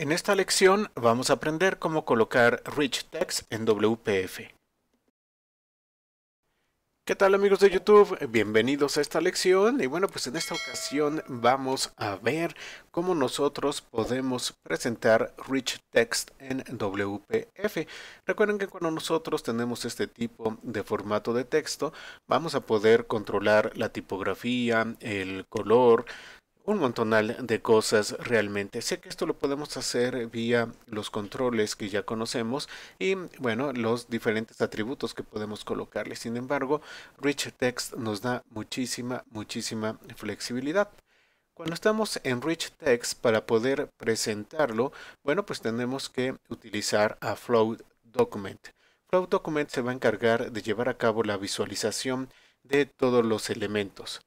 En esta lección vamos a aprender cómo colocar Rich Text en WPF. ¿Qué tal amigos de YouTube? Bienvenidos a esta lección y bueno pues en esta ocasión vamos a ver cómo nosotros podemos presentar Rich Text en WPF. Recuerden que cuando nosotros tenemos este tipo de formato de texto vamos a poder controlar la tipografía, el color, un montonal de cosas realmente. Sé que esto lo podemos hacer vía los controles que ya conocemos y bueno, los diferentes atributos que podemos colocarle. Sin embargo, Rich Text nos da muchísima, muchísima flexibilidad. Cuando estamos en Rich Text para poder presentarlo, bueno, pues tenemos que utilizar a Flow Document. Flow Document se va a encargar de llevar a cabo la visualización de todos los elementos.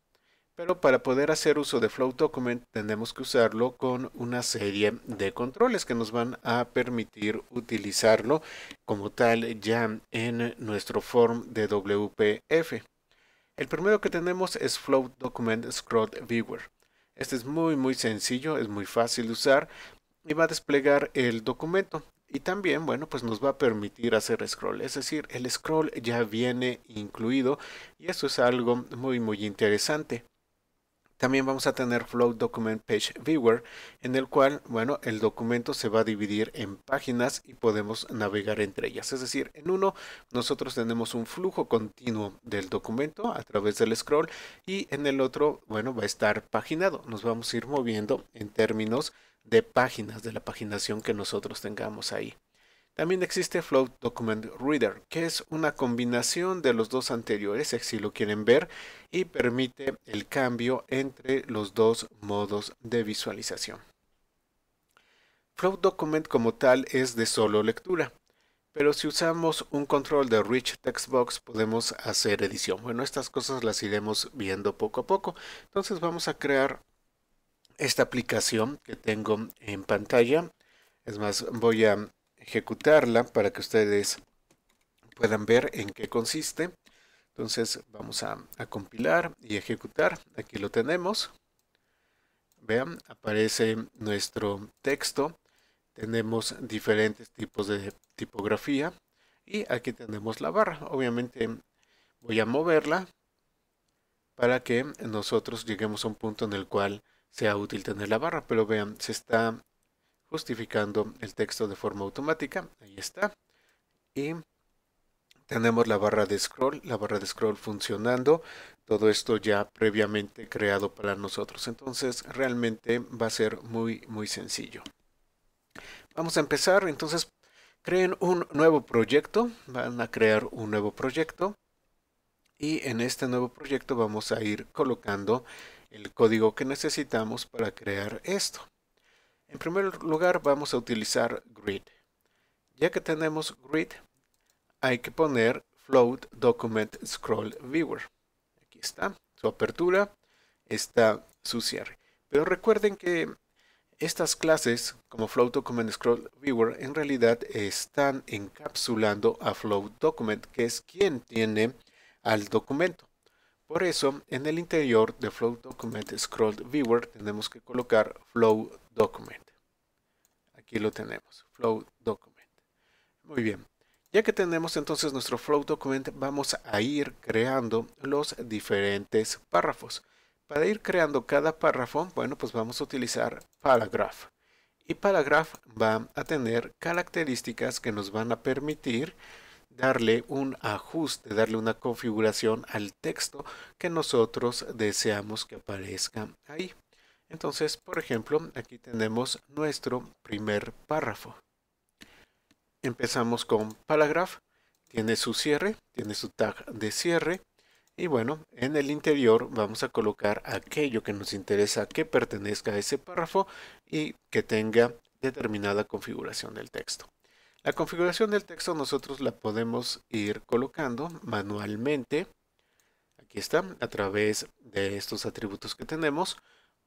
Pero para poder hacer uso de Flow Document tenemos que usarlo con una serie de controles que nos van a permitir utilizarlo como tal ya en nuestro form de WPF. El primero que tenemos es Flow Document Scroll Viewer. Este es muy muy sencillo, es muy fácil de usar y va a desplegar el documento. Y también, bueno, pues nos va a permitir hacer scroll, es decir, el scroll ya viene incluido y eso es algo muy muy interesante. También vamos a tener Flow Document Page Viewer, en el cual, bueno, el documento se va a dividir en páginas y podemos navegar entre ellas. Es decir, en uno nosotros tenemos un flujo continuo del documento a través del scroll y en el otro, bueno, va a estar paginado. Nos vamos a ir moviendo en términos de páginas, de la paginación que nosotros tengamos ahí. También existe Float Document Reader, que es una combinación de los dos anteriores, eh, si lo quieren ver, y permite el cambio entre los dos modos de visualización. Float Document como tal es de solo lectura, pero si usamos un control de Rich Textbox podemos hacer edición. Bueno, estas cosas las iremos viendo poco a poco. Entonces vamos a crear esta aplicación que tengo en pantalla. Es más, voy a ejecutarla para que ustedes puedan ver en qué consiste. Entonces vamos a, compilar y ejecutar. Aquí lo tenemos. Vean, aparece nuestro texto. Tenemos diferentes tipos de tipografía. Y aquí tenemos la barra. Obviamente voy a moverla para que nosotros lleguemos a un punto en el cual sea útil tener la barra. Pero vean, se está justificando el texto de forma automática. Ahí está. Y tenemos la barra de scroll, la barra de scroll funcionando, todo esto ya previamente creado para nosotros. Entonces realmente va a ser muy, muy sencillo. Vamos a empezar, entonces creen un nuevo proyecto, van a crear un nuevo proyecto y en este nuevo proyecto vamos a ir colocando el código que necesitamos para crear esto. En primer lugar vamos a utilizar grid. Ya que tenemos grid, hay que poner float document scroll viewer. Aquí está su apertura, está su cierre. Pero recuerden que estas clases, como float document scroll viewer, en realidad están encapsulando a float document, que es quien tiene al documento. Por eso, en el interior de float document scroll viewer tenemos que colocar flow document. Y lo tenemos, flow document. Muy bien. Ya que tenemos entonces nuestro flow document, vamos a ir creando los diferentes párrafos. Para ir creando cada párrafo, bueno, pues vamos a utilizar paragraph. Y paragraph va a tener características que nos van a permitir darle un ajuste, darle una configuración al texto que nosotros deseamos que aparezca ahí. Entonces, por ejemplo, aquí tenemos nuestro primer párrafo. Empezamos con paragraph, tiene su cierre, tiene su tag de cierre. Y bueno, en el interior vamos a colocar aquello que nos interesa que pertenezca a ese párrafo y que tenga determinada configuración del texto. La configuración del texto nosotros la podemos ir colocando manualmente. Aquí está, a través de estos atributos que tenemos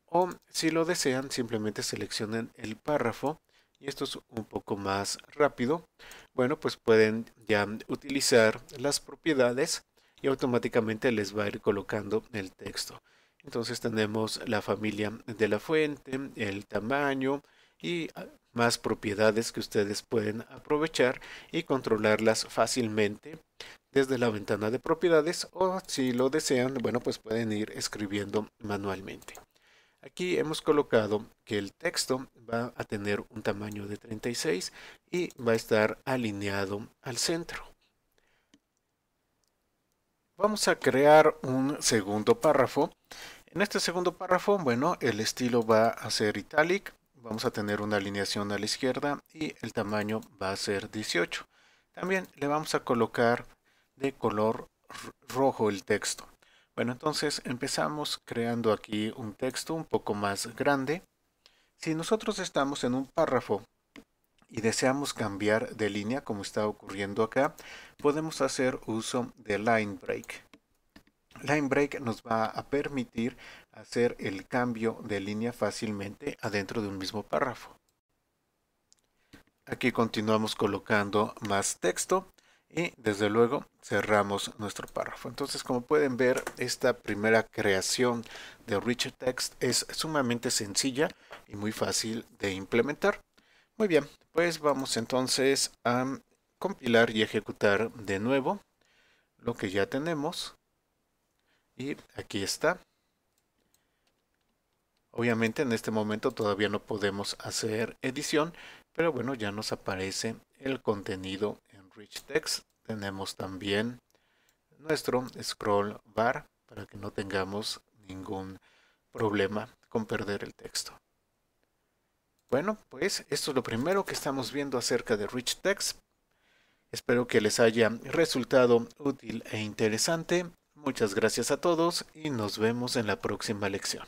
o si lo desean simplemente seleccionen el párrafo y esto es un poco más rápido. Bueno, pues pueden ya utilizar las propiedades y automáticamente les va a ir colocando el texto. Entonces tenemos la familia de la fuente, el tamaño y ah, más propiedades que ustedes pueden aprovechar y controlarlas fácilmente desde la ventana de propiedades o si lo desean, bueno, pues pueden ir escribiendo manualmente. Aquí hemos colocado que el texto va a tener un tamaño de 36 y va a estar alineado al centro. Vamos a crear un segundo párrafo. En este segundo párrafo, bueno, el estilo va a ser italic, vamos a tener una alineación a la izquierda y el tamaño va a ser 18. También le vamos a colocar de color rojo el texto. Bueno, entonces empezamos creando aquí un texto un poco más grande. Si nosotros estamos en un párrafo y deseamos cambiar de línea, como está ocurriendo acá, podemos hacer uso de line break. Line break nos va a permitir hacer el cambio de línea fácilmente adentro de un mismo párrafo. Aquí continuamos colocando más texto y desde luego cerramos nuestro párrafo. Entonces, como pueden ver, esta primera creación de Rich Text es sumamente sencilla y muy fácil de implementar. Muy bien, pues vamos entonces a compilar y ejecutar de nuevo lo que ya tenemos. Y aquí está. Obviamente en este momento todavía no podemos hacer edición, pero bueno, ya nos aparece el contenido Rich Text. Tenemos también nuestro scroll bar para que no tengamos ningún problema con perder el texto. Bueno, pues esto es lo primero que estamos viendo acerca de Rich Text. Espero que les haya resultado útil e interesante. Muchas gracias a todos y nos vemos en la próxima lección.